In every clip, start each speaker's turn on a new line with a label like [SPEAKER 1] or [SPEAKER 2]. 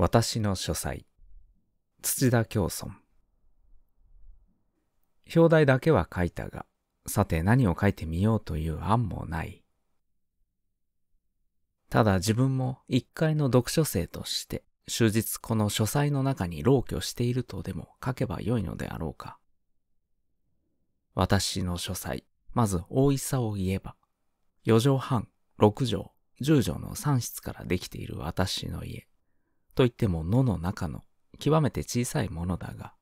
[SPEAKER 1] 私の書斎土田京村表題だけは書いたがさて何を書いてみようという案もないただ自分も一階の読書生として終日この書斎の中に老居しているとでも書けばよいのであろうか私の書斎まず大いさを言えば4畳半6畳10畳の3室からできている私の家といっても野の中の極めて小さいものだが、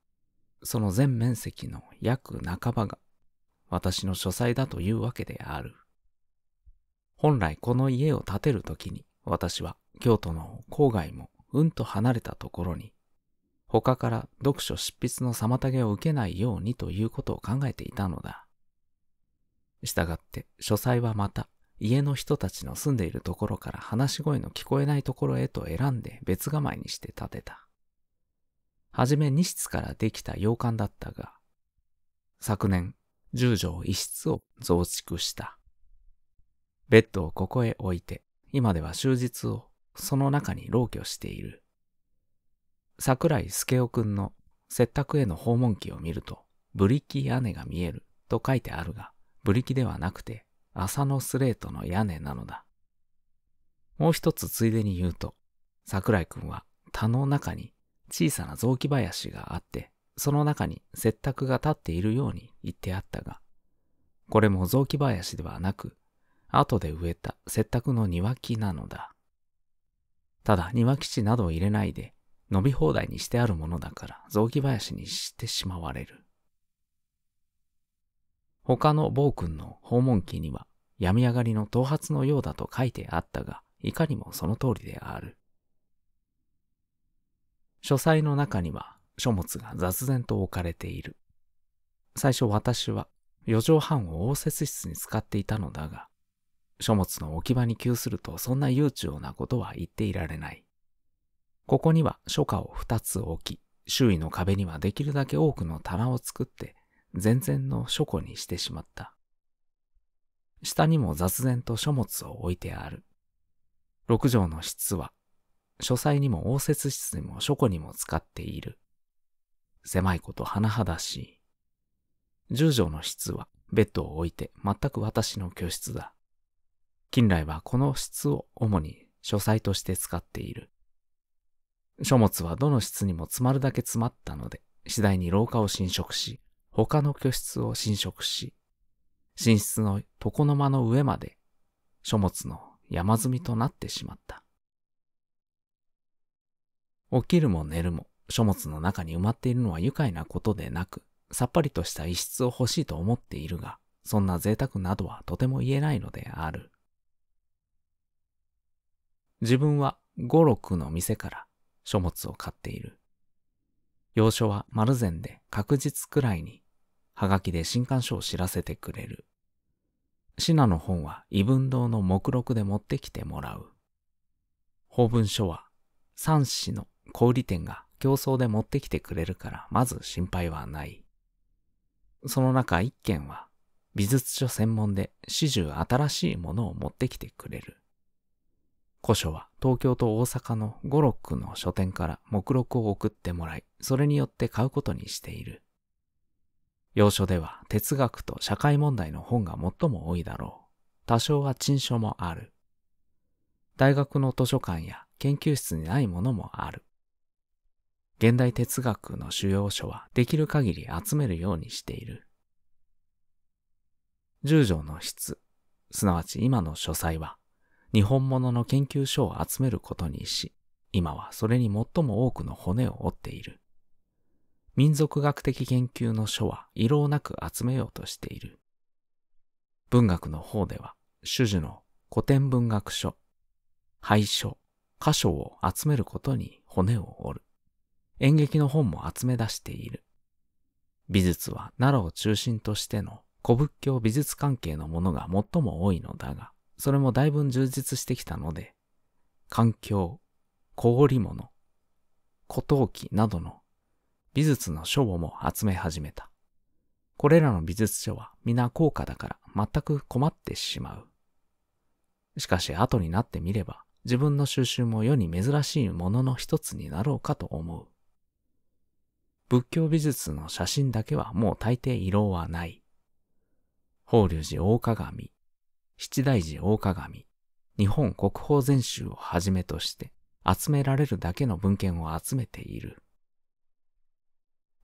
[SPEAKER 1] その全面積の約半ばが私の書斎だというわけである。本来この家を建てるときに私は京都の郊外もうんと離れたところに他から読書執筆の妨げを受けないようにということを考えていたのだ。したがって書斎はまた家の人たちの住んでいるところから話し声の聞こえないところへと選んで別構えにして建てた。はじめ2室からできた洋館だったが、昨年10畳1室を増築した。ベッドをここへ置いて、今では終日をその中に老居している。桜井助夫くんの接宅への訪問記を見ると、ブリキ屋根が見えると書いてあるが、ブリキではなくて浅のスレートの屋根なのだ。もう一つついでに言うと、桜井くんは田の中に小さな雑木林があって、その中に接卓が立っているように言ってあったが、これも雑木林ではなく、後で植えた接卓の庭木なのだ。ただ庭基地などを入れないで、伸び放題にしてあるものだから雑木林にしてしまわれる。他の暴君の訪問記には、病み上がりの頭髪のようだと書いてあったが、いかにもその通りである。書斎の中には書物が雑然と置かれている。最初私は四畳半を応接室に使っていたのだが、書物の置き場に急するとそんな悠長なことは言っていられない。ここには書家を2つ置き、周囲の壁にはできるだけ多くの棚を作って全然の書庫にしてしまった。下にも雑然と書物を置いてある。六畳の室は、書斎にも応接室にも書庫にも使っている。狭いこと甚だしい。十畳の室は、ベッドを置いて全く私の居室だ。近来はこの室を主に書斎として使っている。書物はどの室にも詰まるだけ詰まったので、次第に廊下を侵食し、他の居室を侵食し、寝室の床の間の上まで書物の山積みとなってしまった。起きるも寝るも書物の中に埋まっているのは愉快なことでなく、さっぱりとした一室を欲しいと思っているが、そんな贅沢などはとても言えないのである。自分は五六の店から書物を買っている。要所は丸善で確実くらいにはがきで新刊書を知らせてくれる。シナの本は異文堂の目録で持ってきてもらう。法文書は三市の小売店が競争で持ってきてくれるからまず心配はない。その中一件は美術書専門で始終新しいものを持ってきてくれる。古書は東京と大阪の五六の書店から目録を送ってもらい、それによって買うことにしている。要所では哲学と社会問題の本が最も多いだろう。多少は陳書もある。大学の図書館や研究室にないものもある。現代哲学の主要書はできる限り集めるようにしている。十条の質、すなわち今の書斎は、日本物の研究書を集めることにし、今はそれに最も多くの骨を折っている。民族学的研究の書は異論なく集めようとしている。文学の方では、主樹の古典文学書、廃書、箇所を集めることに骨を折る。演劇の本も集め出している。美術は奈良を中心としての古仏教美術関係のものが最も多いのだが、それもだいぶ充実してきたので、環境、氷物、古陶器などの美術の書をも集め始めた。これらの美術書は皆高価だから全く困ってしまう。しかし後になってみれば自分の収集も世に珍しいものの一つになろうかと思う。仏教美術の写真だけはもう大抵色はない。法隆寺大鏡、七大寺大鏡、日本国宝全集をはじめとして集められるだけの文献を集めている。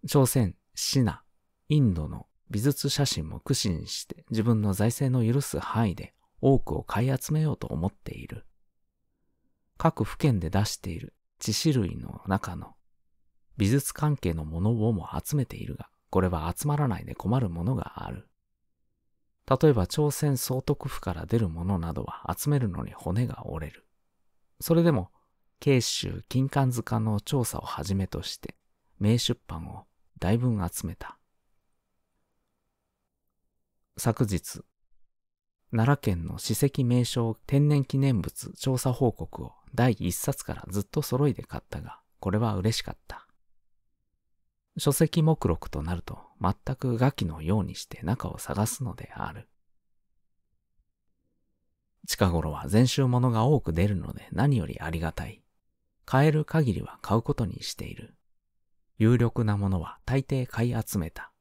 [SPEAKER 1] 朝鮮、シナ、インドの美術写真も苦心して自分の財政の許す範囲で多くを買い集めようと思っている。各府県で出している致死類の中の美術関係のものをも集めているが、これは集まらないで困るものがある。例えば朝鮮総督府から出るものなどは集めるのに骨が折れる。それでも、慶州金管塚の調査をはじめとして、名出版をだいぶ集めた。昨日、奈良県の史跡名称天然記念物調査報告を第1冊からずっと揃いで買ったが、これは嬉しかった。書籍目録となると全くガキのようにして中を探すのである。近頃は全集物が多く出るので何よりありがたい。買える限りは買うことにしている。有力なものは大抵買い集めた。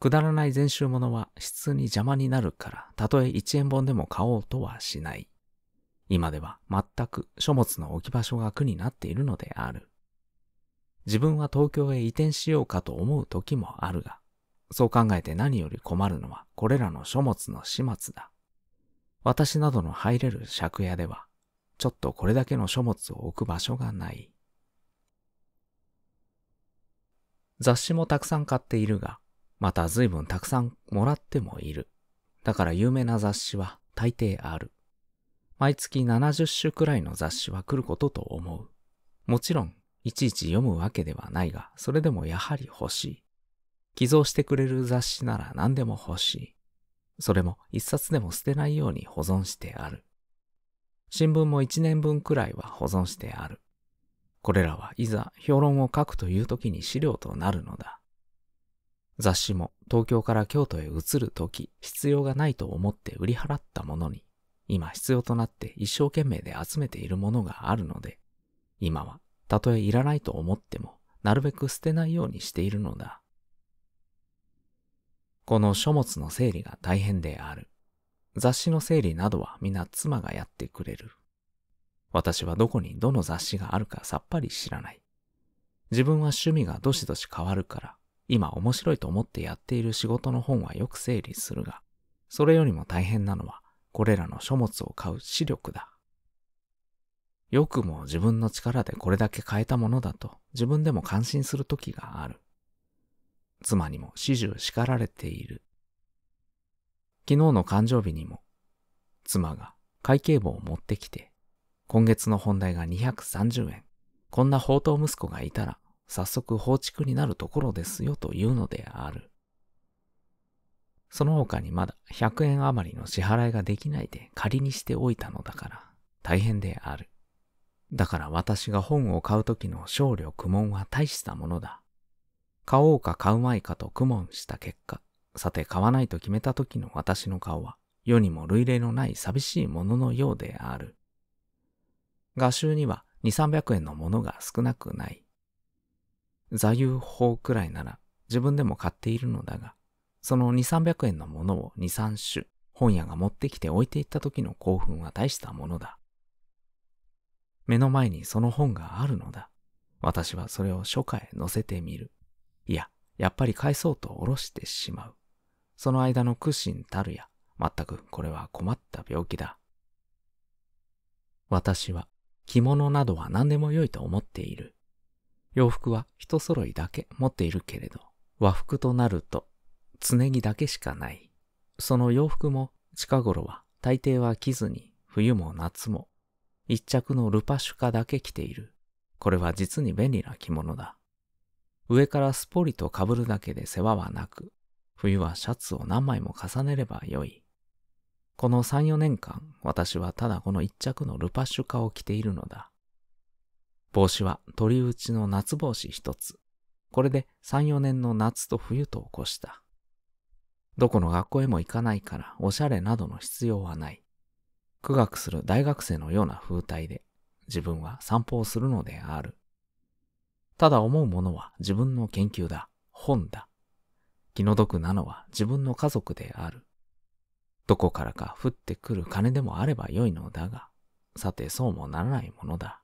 [SPEAKER 1] くだらない全集ものは質に邪魔になるから、たとえ1円本でも買おうとはしない。今では全く書物の置き場所が苦になっているのである。自分は東京へ移転しようかと思う時もあるが、そう考えて何より困るのはこれらの書物の始末だ。私などの入れる借家では、ちょっとこれだけの書物を置く場所がない。雑誌もたくさん買っているが、また随分たくさんもらってもいる。だから有名な雑誌は大抵ある。毎月70種くらいの雑誌は来ることと思う。もちろん、いちいち読むわけではないが、それでもやはり欲しい。寄贈してくれる雑誌なら何でも欲しい。それも一冊でも捨てないように保存してある。新聞も一年分くらいは保存してある。これらはいざ評論を書くという時に資料となるのだ。雑誌も東京から京都へ移る時必要がないと思って売り払ったものに、今必要となって一生懸命で集めているものがあるので、今はたとえいらないと思っても、なるべく捨てないようにしているのだ。この書物の整理が大変である。雑誌の整理などは皆妻がやってくれる。私はどこにどの雑誌があるかさっぱり知らない。自分は趣味がどしどし変わるから、今面白いと思ってやっている仕事の本はよく整理するが、それよりも大変なのは、これらの書物を買う視力だ。よくも自分の力でこれだけ変えたものだと自分でも感心する時がある。妻にも始終叱られている。昨日の誕生日にも、妻が会計簿を持ってきて今月の本題が230円。こんな宝刀息子がいたら、早速放築になるところですよというのである。その他にまだ100円余りの支払いができないで仮にしておいたのだから大変である。だから私が本を買う時の少量苦悶は大したものだ。買おうか買うまいかと苦悶した結果、さて買わないと決めた時の私の顔は世にも類例のない寂しいもののようである。画集には2、300円のものが少なくない。座右法くらいなら自分でも買っているのだが、その2、300円のものを2、3種本屋が持ってきて置いていった時の興奮は大したものだ。目の前にその本があるのだ。私はそれを初家へ載せてみる。いや、やっぱり返そうと下ろしてしまう。その間の苦心たるや、全くこれは困った病気だ。私は着物などは何でも良いと思っている。洋服は一揃いだけ持っているけれど、和服となると、つねぎだけしかない。その洋服も近頃は大抵は着ずに、冬も夏も、一着のルパシュカだけ着ている。これは実に便利な着物だ。上からすぽりとかぶるだけで世話はなく、冬はシャツを何枚も重ねればよい。この3、4年間、私はただこの一着のルパッシュ化を着ているのだ。帽子は鳥打ちの夏帽子一つ。これで3、4年の夏と冬と起こした。どこの学校へも行かないからおしゃれなどの必要はない。苦学する大学生のような風体で自分は散歩をするのである。ただ思うものは自分の研究だ、本だ。気の毒なのは自分の家族である。どこからか降ってくる金でもあればよいのだが、さてそうもならないものだ。